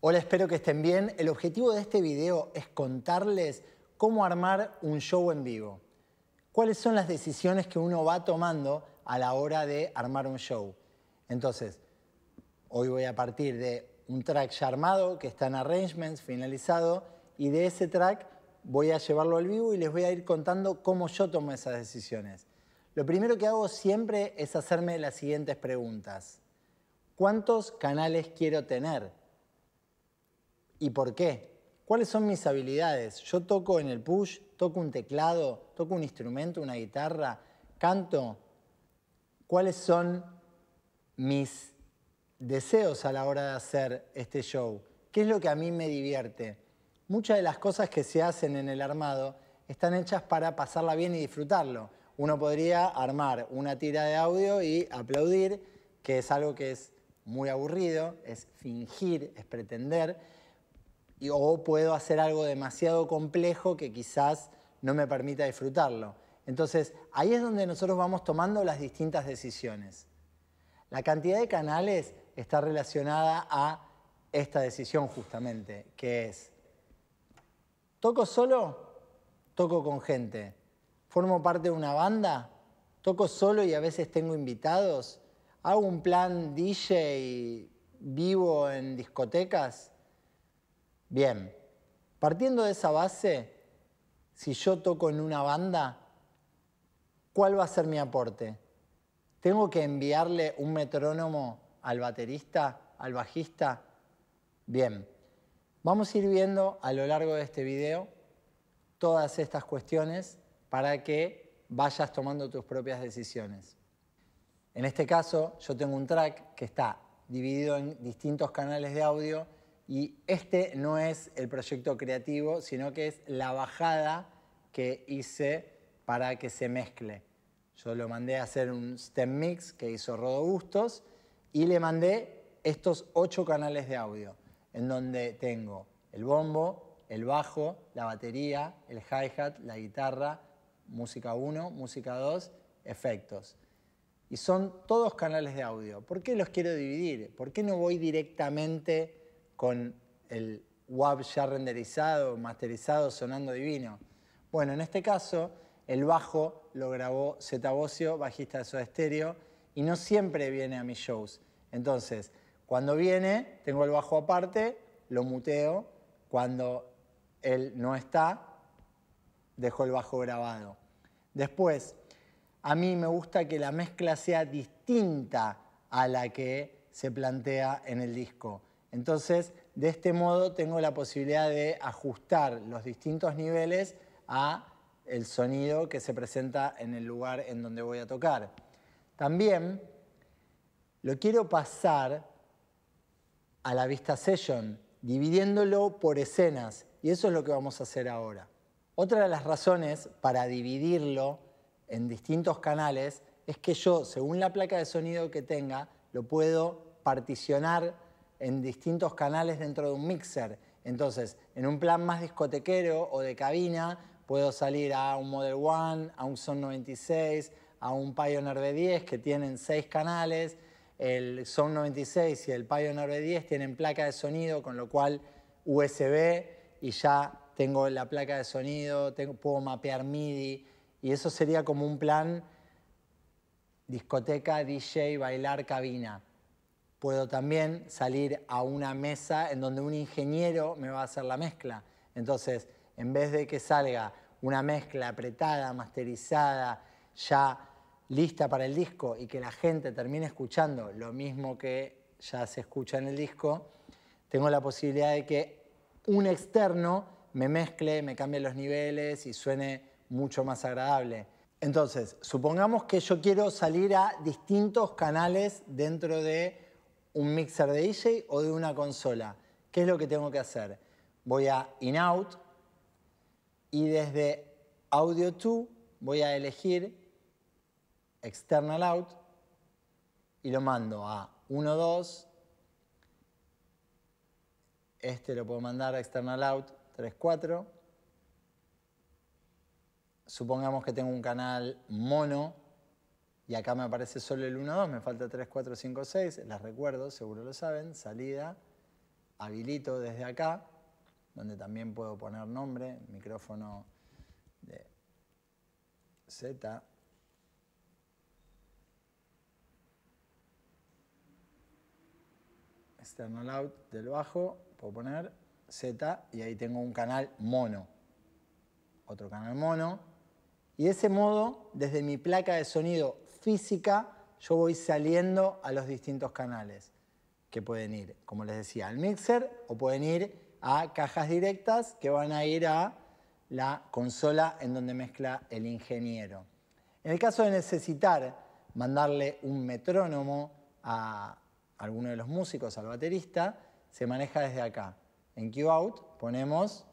Hola, espero que estén bien. El objetivo de este video es contarles cómo armar un show en vivo. ¿Cuáles son las decisiones que uno va tomando a la hora de armar un show? Entonces, hoy voy a partir de un track ya armado que está en arrangements, finalizado, y de ese track voy a llevarlo al vivo y les voy a ir contando cómo yo tomo esas decisiones. Lo primero que hago siempre es hacerme las siguientes preguntas. ¿Cuántos canales quiero tener? ¿Y por qué? ¿Cuáles son mis habilidades? Yo toco en el push, toco un teclado, toco un instrumento, una guitarra, canto. ¿Cuáles son mis deseos a la hora de hacer este show? ¿Qué es lo que a mí me divierte? Muchas de las cosas que se hacen en el armado están hechas para pasarla bien y disfrutarlo uno podría armar una tira de audio y aplaudir, que es algo que es muy aburrido, es fingir, es pretender, y, o puedo hacer algo demasiado complejo que quizás no me permita disfrutarlo. Entonces, ahí es donde nosotros vamos tomando las distintas decisiones. La cantidad de canales está relacionada a esta decisión justamente, que es, ¿toco solo? Toco con gente formo parte de una banda, toco solo y a veces tengo invitados, hago un plan DJ, vivo en discotecas. Bien, partiendo de esa base, si yo toco en una banda, ¿cuál va a ser mi aporte? ¿Tengo que enviarle un metrónomo al baterista, al bajista? Bien, vamos a ir viendo a lo largo de este video todas estas cuestiones para que vayas tomando tus propias decisiones. En este caso, yo tengo un track que está dividido en distintos canales de audio y este no es el proyecto creativo, sino que es la bajada que hice para que se mezcle. Yo lo mandé a hacer un stem mix que hizo Rodo y le mandé estos ocho canales de audio, en donde tengo el bombo, el bajo, la batería, el hi-hat, la guitarra, música 1, música 2, efectos. Y son todos canales de audio. ¿Por qué los quiero dividir? ¿Por qué no voy directamente con el WAV ya renderizado, masterizado, sonando divino? Bueno, en este caso, el bajo lo grabó Z Bocio, bajista de su estéreo y no siempre viene a mis shows. Entonces, cuando viene, tengo el bajo aparte, lo muteo. Cuando él no está, Dejo el bajo grabado. Después, a mí me gusta que la mezcla sea distinta a la que se plantea en el disco. Entonces, de este modo tengo la posibilidad de ajustar los distintos niveles a el sonido que se presenta en el lugar en donde voy a tocar. También lo quiero pasar a la vista session, dividiéndolo por escenas, y eso es lo que vamos a hacer ahora. Otra de las razones para dividirlo en distintos canales es que yo, según la placa de sonido que tenga, lo puedo particionar en distintos canales dentro de un mixer. Entonces, en un plan más discotequero o de cabina, puedo salir a un Model One, a un Son 96, a un Pioneer B10 que tienen seis canales. El Son 96 y el Pioneer B10 tienen placa de sonido, con lo cual USB y ya tengo la placa de sonido, puedo mapear MIDI, y eso sería como un plan discoteca, DJ, bailar, cabina. Puedo también salir a una mesa en donde un ingeniero me va a hacer la mezcla. Entonces, en vez de que salga una mezcla apretada, masterizada, ya lista para el disco y que la gente termine escuchando lo mismo que ya se escucha en el disco, tengo la posibilidad de que un externo me mezcle, me cambie los niveles y suene mucho más agradable. Entonces, supongamos que yo quiero salir a distintos canales dentro de un mixer de DJ o de una consola. ¿Qué es lo que tengo que hacer? Voy a In-Out y desde Audio 2 voy a elegir External Out y lo mando a 1, 2. Este lo puedo mandar a External Out 3, 4. Supongamos que tengo un canal mono y acá me aparece solo el 1, 2, me falta 3, 4, 5, 6, las recuerdo, seguro lo saben, salida, habilito desde acá, donde también puedo poner nombre, micrófono de Z, external out del bajo, puedo poner Z y ahí tengo un canal mono. Otro canal mono. Y de ese modo, desde mi placa de sonido física, yo voy saliendo a los distintos canales que pueden ir, como les decía, al mixer o pueden ir a cajas directas que van a ir a la consola en donde mezcla el ingeniero. En el caso de necesitar mandarle un metrónomo a alguno de los músicos, al baterista, se maneja desde acá. En Out ponemos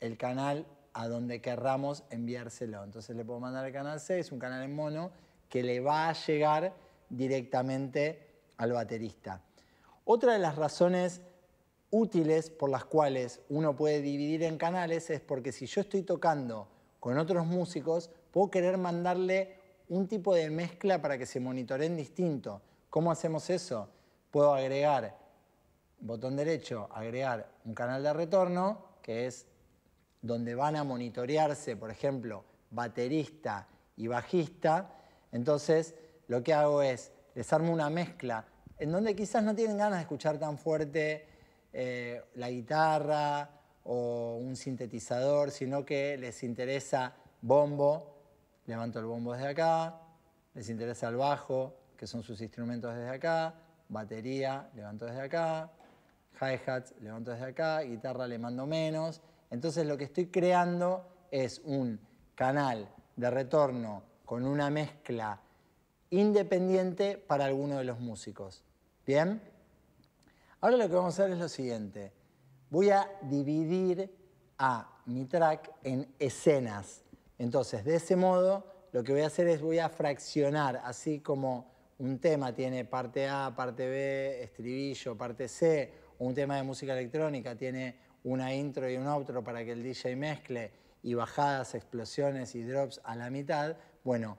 el canal a donde querramos enviárselo. Entonces le puedo mandar el canal 6, un canal en mono, que le va a llegar directamente al baterista. Otra de las razones útiles por las cuales uno puede dividir en canales es porque si yo estoy tocando con otros músicos, puedo querer mandarle un tipo de mezcla para que se monitoreen distinto. ¿Cómo hacemos eso? Puedo agregar botón derecho, agregar un canal de retorno, que es donde van a monitorearse, por ejemplo, baterista y bajista. Entonces, lo que hago es, les armo una mezcla en donde quizás no tienen ganas de escuchar tan fuerte eh, la guitarra o un sintetizador, sino que les interesa bombo, levanto el bombo desde acá, les interesa el bajo, que son sus instrumentos desde acá, batería, levanto desde acá, hi-hats levanto desde acá, guitarra le mando menos. Entonces lo que estoy creando es un canal de retorno con una mezcla independiente para alguno de los músicos. ¿Bien? Ahora lo que vamos a hacer es lo siguiente. Voy a dividir a mi track en escenas. Entonces, de ese modo, lo que voy a hacer es voy a fraccionar, así como un tema tiene parte A, parte B, estribillo, parte C, un tema de música electrónica tiene una intro y un outro para que el DJ mezcle y bajadas, explosiones y drops a la mitad, bueno,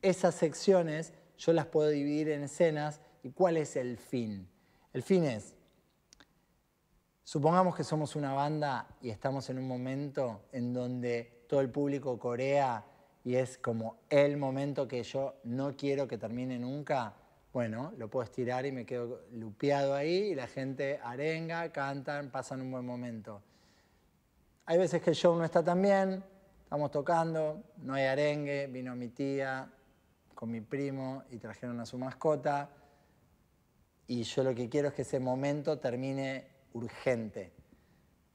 esas secciones yo las puedo dividir en escenas y cuál es el fin. El fin es, supongamos que somos una banda y estamos en un momento en donde todo el público corea y es como el momento que yo no quiero que termine nunca, bueno, lo puedo estirar y me quedo lupeado ahí y la gente arenga, cantan, pasan un buen momento. Hay veces que el show no está tan bien, estamos tocando, no hay arengue, vino mi tía con mi primo y trajeron a su mascota y yo lo que quiero es que ese momento termine urgente.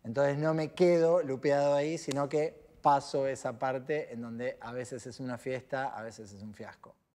Entonces no me quedo lupeado ahí, sino que paso esa parte en donde a veces es una fiesta, a veces es un fiasco.